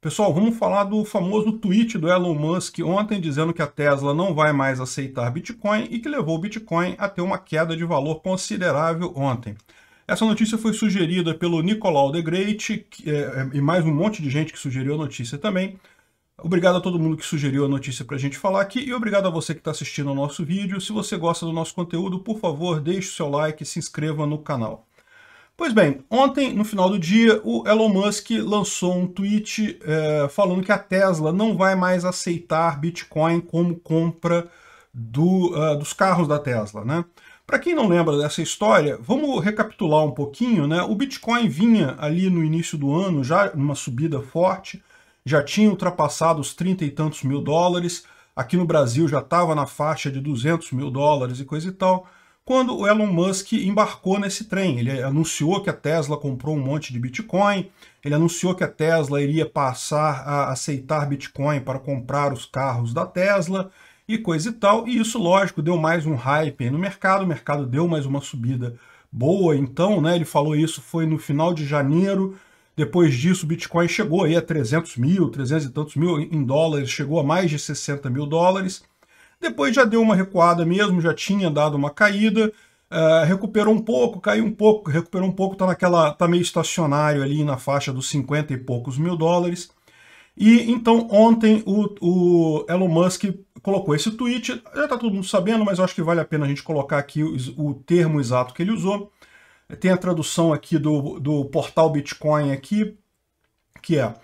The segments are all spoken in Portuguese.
Pessoal, vamos falar do famoso tweet do Elon Musk ontem dizendo que a Tesla não vai mais aceitar Bitcoin e que levou o Bitcoin a ter uma queda de valor considerável ontem. Essa notícia foi sugerida pelo Nicolau The Great que, é, é, e mais um monte de gente que sugeriu a notícia também. Obrigado a todo mundo que sugeriu a notícia para a gente falar aqui e obrigado a você que está assistindo ao nosso vídeo. Se você gosta do nosso conteúdo, por favor, deixe o seu like e se inscreva no canal. Pois bem, ontem, no final do dia, o Elon Musk lançou um tweet é, falando que a Tesla não vai mais aceitar Bitcoin como compra do, uh, dos carros da Tesla, né? Para quem não lembra dessa história, vamos recapitular um pouquinho, né? O Bitcoin vinha ali no início do ano, já numa subida forte, já tinha ultrapassado os 30 e tantos mil dólares, aqui no Brasil já estava na faixa de 200 mil dólares e coisa e tal quando o Elon Musk embarcou nesse trem. Ele anunciou que a Tesla comprou um monte de Bitcoin, ele anunciou que a Tesla iria passar a aceitar Bitcoin para comprar os carros da Tesla e coisa e tal. E isso, lógico, deu mais um hype no mercado, o mercado deu mais uma subida boa. Então, né, ele falou isso foi no final de janeiro. Depois disso, o Bitcoin chegou aí a 300 mil, 300 e tantos mil em dólares, chegou a mais de 60 mil dólares. Depois já deu uma recuada mesmo, já tinha dado uma caída, uh, recuperou um pouco, caiu um pouco, recuperou um pouco, está naquela, tá meio estacionário ali na faixa dos 50 e poucos mil dólares. E então ontem o, o Elon Musk colocou esse tweet, já está todo mundo sabendo, mas acho que vale a pena a gente colocar aqui o, o termo exato que ele usou. Tem a tradução aqui do, do portal Bitcoin aqui, que é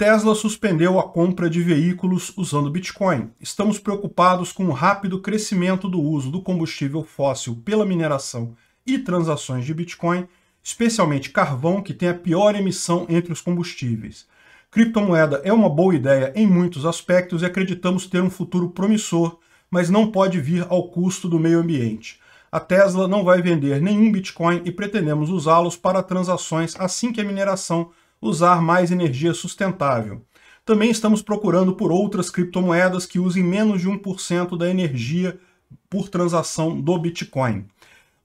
Tesla suspendeu a compra de veículos usando Bitcoin. Estamos preocupados com o rápido crescimento do uso do combustível fóssil pela mineração e transações de Bitcoin, especialmente carvão, que tem a pior emissão entre os combustíveis. Criptomoeda é uma boa ideia em muitos aspectos e acreditamos ter um futuro promissor, mas não pode vir ao custo do meio ambiente. A Tesla não vai vender nenhum Bitcoin e pretendemos usá-los para transações assim que a mineração usar mais energia sustentável. Também estamos procurando por outras criptomoedas que usem menos de 1% da energia por transação do Bitcoin.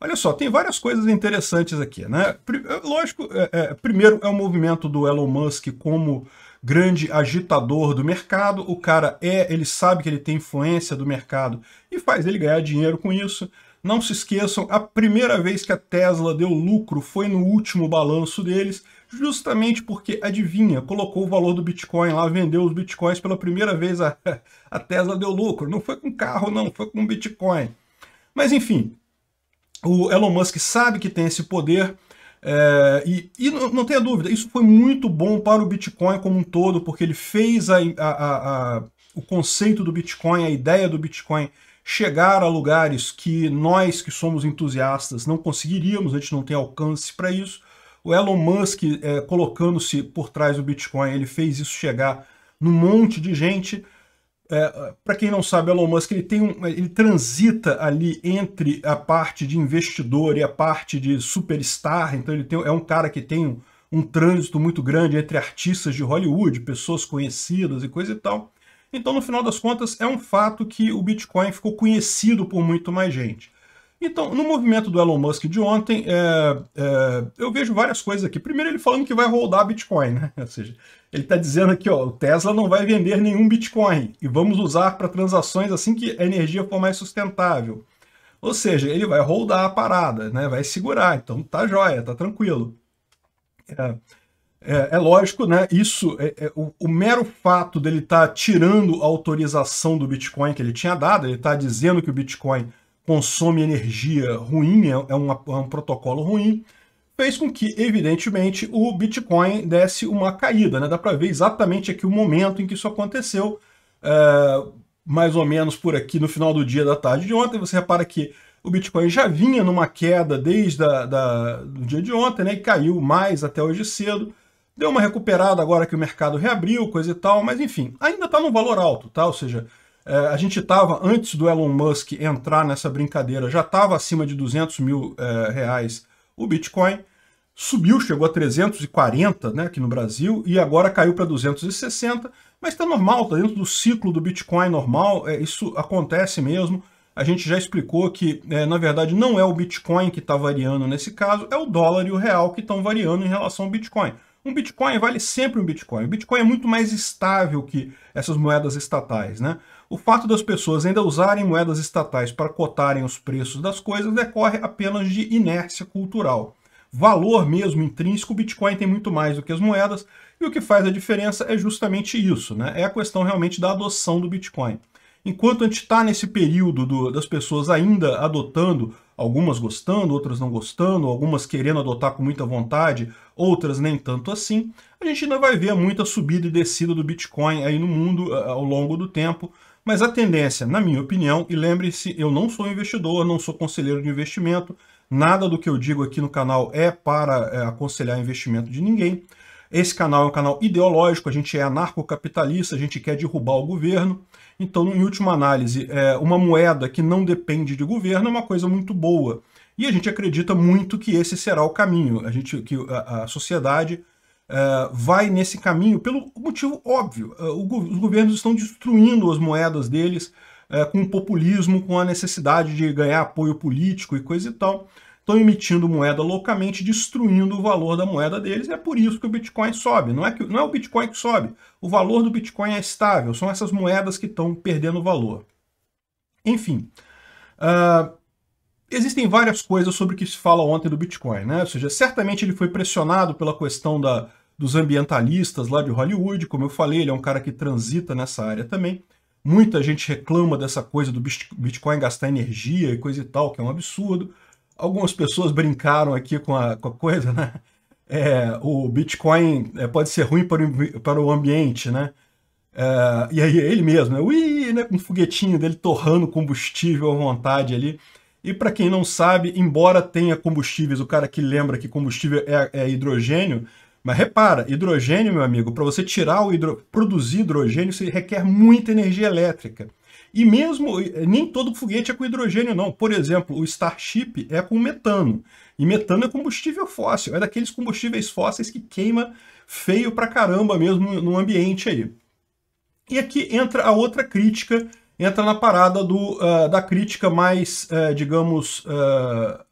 Olha só, tem várias coisas interessantes aqui, né? Eh, lógico, é, é, primeiro é o movimento do Elon Musk como grande agitador do mercado. O cara é, ele sabe que ele tem influência do mercado e faz ele ganhar dinheiro com isso. Não se esqueçam, a primeira vez que a Tesla deu lucro foi no último balanço deles justamente porque, adivinha, colocou o valor do Bitcoin lá, vendeu os Bitcoins pela primeira vez, a, a Tesla deu lucro. Não foi com carro, não, foi com Bitcoin. Mas enfim, o Elon Musk sabe que tem esse poder. É, e, e não, não tenha dúvida, isso foi muito bom para o Bitcoin como um todo, porque ele fez a, a, a, o conceito do Bitcoin, a ideia do Bitcoin chegar a lugares que nós que somos entusiastas não conseguiríamos, a gente não tem alcance para isso. O Elon Musk é, colocando-se por trás do Bitcoin, ele fez isso chegar num monte de gente. É, Para quem não sabe, Elon Musk ele tem um, ele transita ali entre a parte de investidor e a parte de superstar. Então ele tem, é um cara que tem um, um trânsito muito grande entre artistas de Hollywood, pessoas conhecidas e coisa e tal. Então, no final das contas, é um fato que o Bitcoin ficou conhecido por muito mais gente. Então, no movimento do Elon Musk de ontem, é, é, eu vejo várias coisas aqui. Primeiro, ele falando que vai rodar Bitcoin, né? Ou seja, ele está dizendo aqui, ó, o Tesla não vai vender nenhum Bitcoin e vamos usar para transações assim que a energia for mais sustentável. Ou seja, ele vai rodar a parada, né? Vai segurar. Então, tá jóia, tá tranquilo. É, é, é, lógico, né? Isso, é, é, o, o, mero fato dele estar tá tirando a autorização do Bitcoin que ele tinha dado, ele está dizendo que o Bitcoin consome energia ruim, é, é, é um protocolo ruim, fez com que, evidentemente, o Bitcoin desse uma caída. Né? Dá para ver exatamente aqui o momento em que isso aconteceu, é, mais ou menos por aqui no final do dia da tarde de ontem. Você repara que o Bitcoin já vinha numa queda desde o do dia de ontem, né? e caiu mais até hoje cedo. Deu uma recuperada agora que o mercado reabriu, coisa e tal, mas enfim, ainda está num valor alto, tá? Ou seja, é, a gente estava, antes do Elon Musk entrar nessa brincadeira, já estava acima de 200 mil é, reais o Bitcoin. Subiu, chegou a 340 né, aqui no Brasil e agora caiu para 260, mas está normal, está dentro do ciclo do Bitcoin normal, é, isso acontece mesmo. A gente já explicou que, é, na verdade, não é o Bitcoin que está variando nesse caso, é o dólar e o real que estão variando em relação ao Bitcoin. Um Bitcoin vale sempre um Bitcoin. O Bitcoin é muito mais estável que essas moedas estatais, né? O fato das pessoas ainda usarem moedas estatais para cotarem os preços das coisas decorre apenas de inércia cultural. Valor mesmo intrínseco, o Bitcoin tem muito mais do que as moedas, e o que faz a diferença é justamente isso, né? É a questão realmente da adoção do Bitcoin. Enquanto a gente está nesse período do, das pessoas ainda adotando, algumas gostando, outras não gostando, algumas querendo adotar com muita vontade, outras nem tanto assim, a gente ainda vai ver muita subida e descida do Bitcoin aí no mundo ao longo do tempo. Mas a tendência, na minha opinião, e lembre-se, eu não sou investidor, não sou conselheiro de investimento, nada do que eu digo aqui no canal é para é, aconselhar investimento de ninguém. Esse canal é um canal ideológico, a gente é anarcocapitalista, a gente quer derrubar o governo. Então, em última análise, é, uma moeda que não depende de governo é uma coisa muito boa. E a gente acredita muito que esse será o caminho, a gente, que a, a sociedade é, vai nesse caminho pelo motivo óbvio. É, o, os governos estão destruindo as moedas deles é, com o populismo, com a necessidade de ganhar apoio político e coisa e tal estão emitindo moeda loucamente, destruindo o valor da moeda deles. É por isso que o Bitcoin sobe. Não é, que, não é o Bitcoin que sobe. O valor do Bitcoin é estável. São essas moedas que estão perdendo valor. Enfim. Uh, existem várias coisas sobre o que se fala ontem do Bitcoin, né? Ou seja, certamente ele foi pressionado pela questão da, dos ambientalistas lá de Hollywood, como eu falei, ele é um cara que transita nessa área também. Muita gente reclama dessa coisa do Bitcoin gastar energia e coisa e tal, que é um absurdo. Algumas pessoas brincaram aqui com a, com a coisa, né? É, o Bitcoin é, pode ser ruim para o, para o ambiente, né? É, e aí ele mesmo, né? Ui, né? Com um foguetinho dele torrando combustível à vontade ali. E para quem não sabe, embora tenha combustíveis, o cara que lembra que combustível é, é hidrogênio, mas repara, hidrogênio, meu amigo, para você tirar o hidro... produzir hidrogênio, você requer muita energia elétrica. E mesmo, nem todo foguete é com hidrogênio, não. Por exemplo, o Starship é com metano. E metano é combustível fóssil, é daqueles combustíveis fósseis que queima feio pra caramba mesmo no ambiente aí. E aqui entra a outra crítica, entra na parada do, uh, da crítica mais, uh, digamos, uh,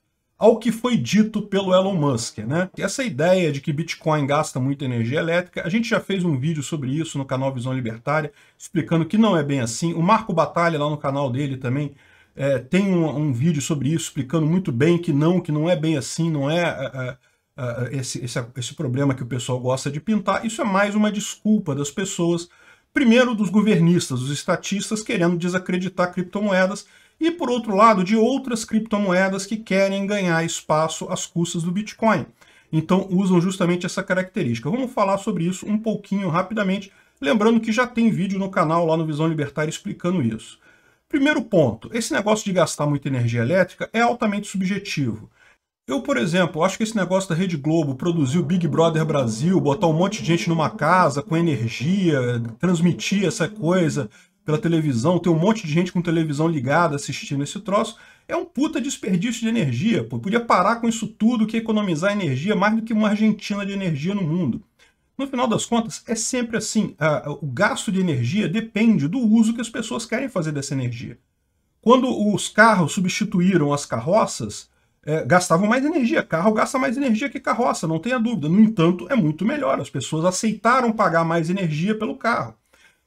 ao que foi dito pelo Elon Musk, né? Essa ideia de que Bitcoin gasta muita energia elétrica, a gente já fez um vídeo sobre isso no canal Visão Libertária, explicando que não é bem assim. O Marco Batalha, lá no canal dele também, é, tem um, um, vídeo sobre isso, explicando muito bem que não, que não é bem assim, não é... é, é, é esse, esse, esse problema que o pessoal gosta de pintar, isso é mais uma desculpa das pessoas Primeiro, dos governistas, dos estatistas querendo desacreditar criptomoedas e por outro lado de outras criptomoedas que querem ganhar espaço às custas do Bitcoin. Então usam justamente essa característica. Vamos falar sobre isso um pouquinho rapidamente, lembrando que já tem vídeo no canal lá no Visão Libertária explicando isso. Primeiro ponto, esse negócio de gastar muita energia elétrica é altamente subjetivo. Eu, por exemplo, acho que esse negócio da Rede Globo produzir o Big Brother Brasil, botar um monte de gente numa casa com energia, transmitir essa coisa, pela televisão, tem um monte de gente com televisão ligada assistindo esse troço, é um puta desperdício de energia. Pô. Podia parar com isso tudo que economizar energia mais do que uma Argentina de energia no mundo. No final das contas, é sempre assim: o gasto de energia depende do uso que as pessoas querem fazer dessa energia. Quando os carros substituíram as carroças, é, gastavam mais energia. Carro gasta mais energia que carroça, não tenha dúvida. No entanto, é muito melhor. As pessoas aceitaram pagar mais energia pelo carro.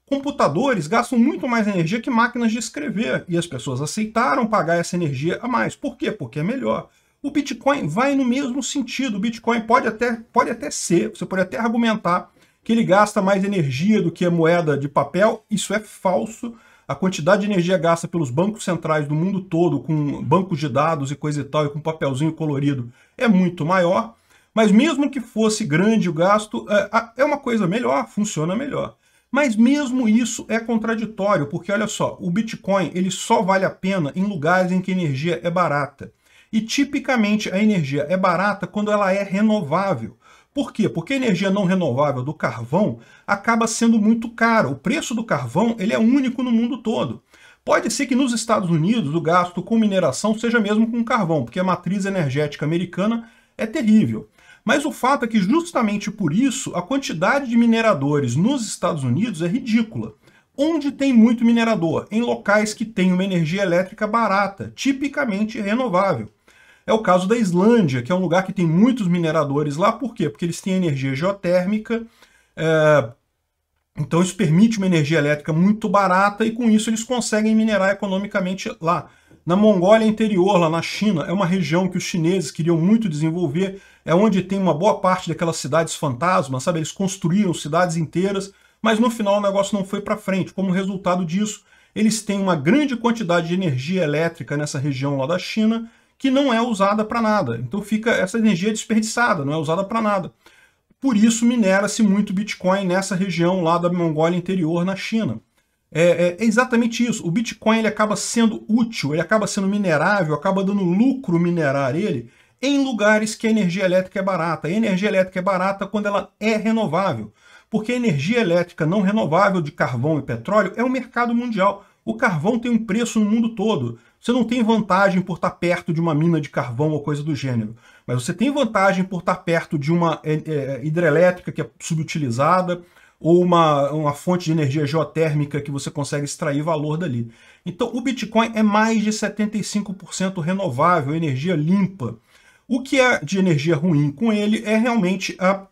Computadores gastam muito mais energia que máquinas de escrever e as pessoas aceitaram pagar essa energia a mais. Por quê? Porque é melhor. O Bitcoin vai no mesmo sentido. O Bitcoin pode até, pode até ser, você pode até argumentar que ele gasta mais energia do que a moeda de papel. Isso é falso. A quantidade de energia gasta pelos bancos centrais do mundo todo, com bancos de dados e coisa e tal, e com papelzinho colorido, é muito maior. Mas mesmo que fosse grande o gasto, é, é uma coisa melhor, funciona melhor. Mas mesmo isso é contraditório, porque olha só, o Bitcoin ele só vale a pena em lugares em que a energia é barata. E tipicamente a energia é barata quando ela é renovável. Por quê? Porque a energia não renovável do carvão acaba sendo muito cara. O preço do carvão ele é único no mundo todo. Pode ser que nos Estados Unidos o gasto com mineração seja mesmo com carvão, porque a matriz energética americana é terrível. Mas o fato é que, justamente por isso, a quantidade de mineradores nos Estados Unidos é ridícula. Onde tem muito minerador? Em locais que tem uma energia elétrica barata, tipicamente renovável. É o caso da Islândia, que é um lugar que tem muitos mineradores lá, por quê? Porque eles têm energia geotérmica, é... então isso permite uma energia elétrica muito barata e com isso eles conseguem minerar economicamente lá. Na Mongólia interior, lá na China, é uma região que os chineses queriam muito desenvolver, é onde tem uma boa parte daquelas cidades fantasmas, sabe? Eles construíram cidades inteiras, mas no final o negócio não foi para frente. Como resultado disso, eles têm uma grande quantidade de energia elétrica nessa região lá da China que não é usada para nada. Então fica essa energia desperdiçada, não é usada para nada. Por isso minera-se muito Bitcoin nessa região lá da Mongólia interior na China. É, é, é, exatamente isso. O Bitcoin ele acaba sendo útil, ele acaba sendo minerável, acaba dando lucro minerar ele em lugares que a energia elétrica é barata. A energia elétrica é barata quando ela é renovável, porque a energia elétrica não renovável de carvão e petróleo é um mercado mundial. O carvão tem um preço no mundo todo. Você não tem vantagem por estar perto de uma mina de carvão ou coisa do gênero, mas você tem vantagem por estar perto de uma é, é, hidrelétrica que é subutilizada, ou uma, uma fonte de energia geotérmica que você consegue extrair valor dali. Então, o Bitcoin é mais de 75% renovável, energia limpa. O que é de energia ruim com ele é realmente a,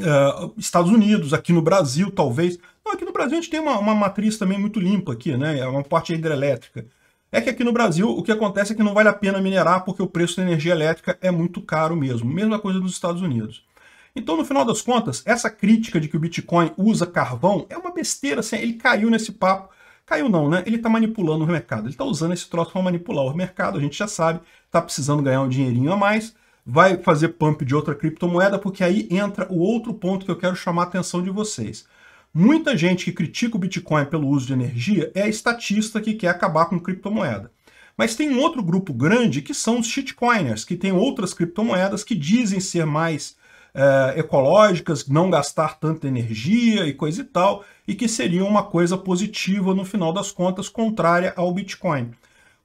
a Estados Unidos, aqui no Brasil, talvez. Não, aqui no Brasil a gente tem uma, uma matriz também muito limpa aqui, né? É uma parte hidrelétrica. É que aqui no Brasil o que acontece é que não vale a pena minerar porque o preço da energia elétrica é muito caro mesmo. Mesma coisa nos Estados Unidos. Então, no final das contas, essa crítica de que o Bitcoin usa carvão é uma besteira, assim, ele caiu nesse papo. Caiu não, né? Ele está manipulando o mercado. Ele está usando esse troço para manipular o mercado, a gente já sabe, está precisando ganhar um dinheirinho a mais, vai fazer pump de outra criptomoeda, porque aí entra o outro ponto que eu quero chamar a atenção de vocês. Muita gente que critica o Bitcoin pelo uso de energia é a estatista que quer acabar com criptomoeda. Mas tem um outro grupo grande que são os shitcoiners, que tem outras criptomoedas que dizem ser mais é, ecológicas, não gastar tanta energia e coisa e tal, e que seria uma coisa positiva no final das contas, contrária ao Bitcoin.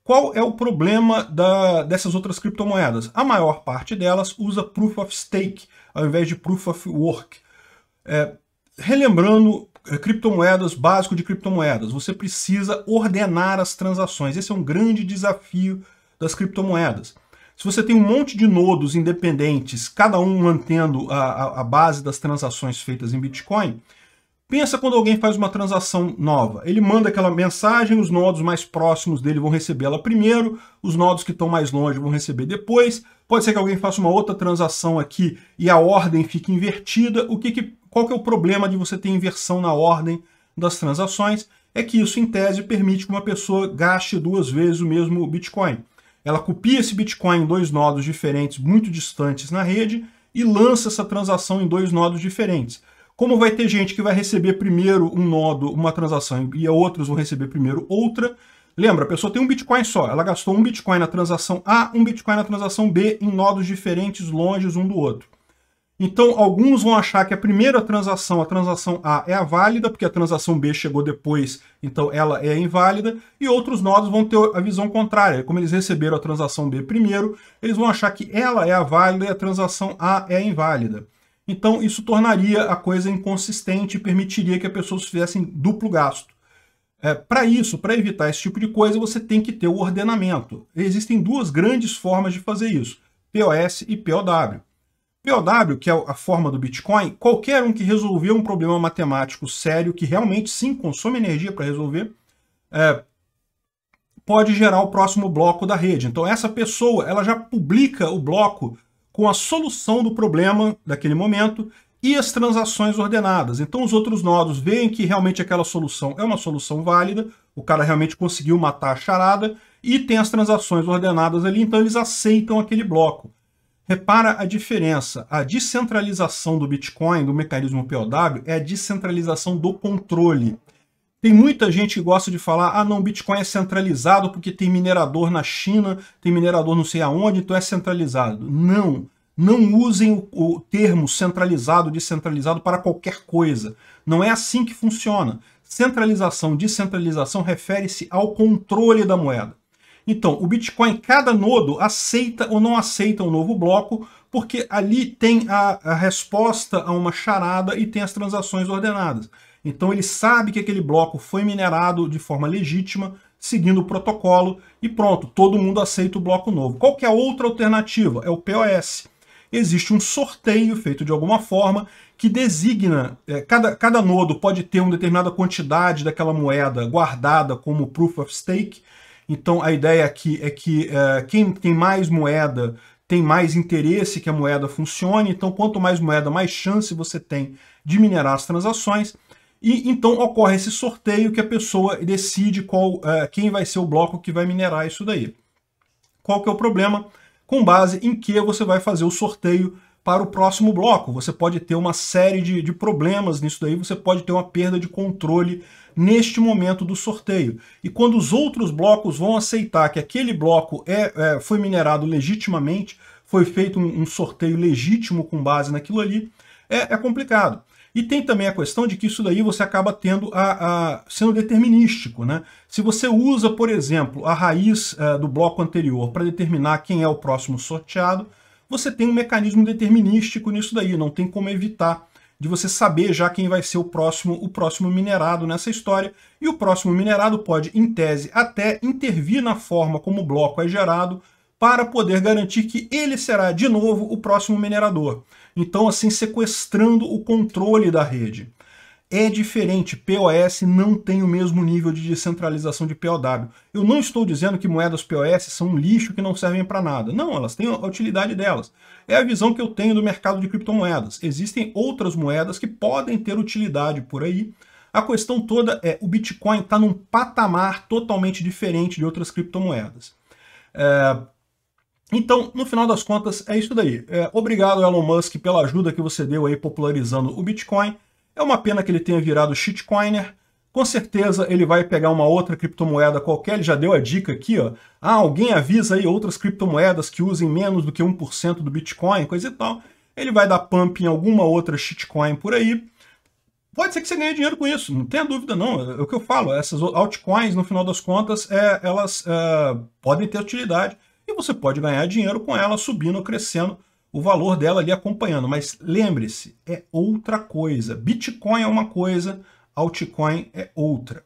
Qual é o problema da, dessas outras criptomoedas? A maior parte delas usa Proof of Stake ao invés de Proof of Work. É, relembrando eh, criptomoedas, básico de criptomoedas, você precisa ordenar as transações. Esse é um grande desafio das criptomoedas. Se você tem um monte de nodos independentes, cada um mantendo a, a base das transações feitas em Bitcoin, pensa quando alguém faz uma transação nova. Ele manda aquela mensagem, os nodos mais próximos dele vão recebê-la primeiro, os nodos que estão mais longe vão receber depois. Pode ser que alguém faça uma outra transação aqui e a ordem fique invertida. O que, que qual que é o problema de você ter inversão na ordem das transações? É que isso, em tese, permite que uma pessoa gaste duas vezes o mesmo Bitcoin. Ela copia esse Bitcoin em dois nodos diferentes, muito distantes na rede, e lança essa transação em dois nodos diferentes. Como vai ter gente que vai receber primeiro um nodo, uma transação, e outros vão receber primeiro outra, lembra, a pessoa tem um Bitcoin só, ela gastou um Bitcoin na transação A, um Bitcoin na transação B, em nodos diferentes, longe um do outro. Então, alguns vão achar que a primeira transação, a transação A, é a válida, porque a transação B chegou depois, então ela é inválida, e outros nodos vão ter a visão contrária. Como eles receberam a transação B primeiro, eles vão achar que ela é a válida e a transação A é a inválida. Então, isso tornaria a coisa inconsistente e permitiria que as pessoas fizessem duplo gasto. É, para isso, para evitar esse tipo de coisa, você tem que ter o ordenamento. Existem duas grandes formas de fazer isso, POS e POW. POW, que é a forma do Bitcoin, qualquer um que resolver um problema matemático sério, que realmente sim consome energia para resolver, é, pode gerar o próximo bloco da rede. Então essa pessoa ela já publica o bloco com a solução do problema daquele momento e as transações ordenadas. Então os outros nodos veem que realmente aquela solução é uma solução válida, o cara realmente conseguiu matar a charada e tem as transações ordenadas ali, então eles aceitam aquele bloco. Repara a diferença. A descentralização do Bitcoin, do mecanismo POW, é a descentralização do controle. Tem muita gente que gosta de falar, ah não, Bitcoin é centralizado porque tem minerador na China, tem minerador não sei aonde, então é centralizado. Não, não usem o, termo centralizado, descentralizado para qualquer coisa. Não é assim que funciona. Centralização, descentralização refere-se ao controle da moeda. Então, o Bitcoin, cada nodo aceita ou não aceita um novo bloco, porque ali tem a, a resposta a uma charada e tem as transações ordenadas. Então, ele sabe que aquele bloco foi minerado de forma legítima, seguindo o protocolo, e pronto, todo mundo aceita o bloco novo. Qual que é a outra alternativa? É o POS existe um sorteio feito de alguma forma que designa, é, cada, cada nodo pode ter uma determinada quantidade daquela moeda guardada como proof of stake, então a ideia aqui é que uh, quem tem mais moeda tem mais interesse que a moeda funcione, então quanto mais moeda, mais chance você tem de minerar as transações. E então ocorre esse sorteio que a pessoa decide qual, uh, quem vai ser o bloco que vai minerar isso daí. Qual que é o problema? Com base em que você vai fazer o sorteio para o próximo bloco. Você pode ter uma série de, de, problemas nisso daí, você pode ter uma perda de controle neste momento do sorteio. E quando os outros blocos vão aceitar que aquele bloco é, é foi minerado legitimamente, foi feito um, um, sorteio legítimo com base naquilo ali, é, é, complicado. E tem também a questão de que isso daí você acaba tendo a, a sendo determinístico. Né? Se você usa, por exemplo, a raiz eh, do bloco anterior para determinar quem é o próximo sorteado, você tem um mecanismo determinístico nisso daí, não tem como evitar de você saber já quem vai ser o próximo, o próximo minerado nessa história, e o próximo minerado pode, em tese, até intervir na forma como o bloco é gerado para poder garantir que ele será de novo o próximo minerador. Então, assim, sequestrando o controle da rede é diferente. POS não tem o mesmo nível de descentralização de POW. Eu não estou dizendo que moedas POS são um lixo que não servem para nada. Não, elas têm a utilidade delas. É a visão que eu tenho do mercado de criptomoedas. Existem outras moedas que podem ter utilidade por aí. A questão toda é o Bitcoin está num patamar totalmente diferente de outras criptomoedas. É... Então, no final das contas, é isso daí. É, obrigado, Elon Musk, pela ajuda que você deu aí popularizando o Bitcoin. É uma pena que ele tenha virado shitcoiner. Com certeza ele vai pegar uma outra criptomoeda qualquer, ele já deu a dica aqui, ó. Ah, alguém avisa aí outras criptomoedas que usem menos do que 1% do Bitcoin, coisa e tal. Ele vai dar pump em alguma outra shitcoin por aí. Pode ser que você ganhe dinheiro com isso, não tenha dúvida não. É o que eu falo, essas altcoins, no final das contas, é, elas é, podem ter utilidade e você pode ganhar dinheiro com elas subindo ou crescendo o valor dela ali acompanhando. Mas lembre-se, é outra coisa. Bitcoin é uma coisa, altcoin é outra.